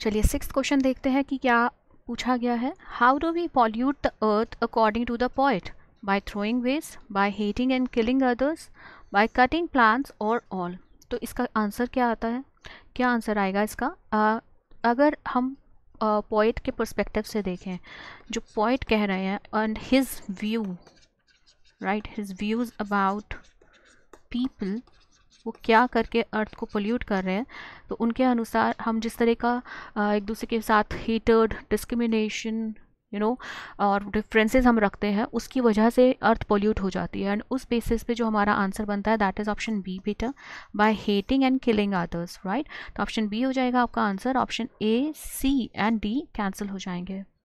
चलिए six question देखते हैं कि क्या पूछा गया है how do we pollute the earth according to the poet by throwing waste by hating and killing others by cutting plants और ऑल तो इसका आंसर क्या आता है क्या आंसर आएगा इसका आ, अगर हम पॉइट के परस्पेक्टिव से देखें जो पॉइट कह रहे हैं and his view right his views about people वो क्या करके अर्थ को पोल्यूट कर रहे हैं तो उनके अनुसार हम जिस तरह का एक दूसरे के साथ हीटर्ड डिस्क्रिमिनेशन यू नो और डिफरेंसेस हम रखते हैं उसकी वजह से अर्थ पोल्यूट हो जाती है एंड उस बेसिस पे जो हमारा आंसर बनता है दैट इज़ ऑप्शन बी बेटा by hating and killing others right तो ऑप्शन बी हो जाएगा आपका answer option A C and D cancel हो जाएंगे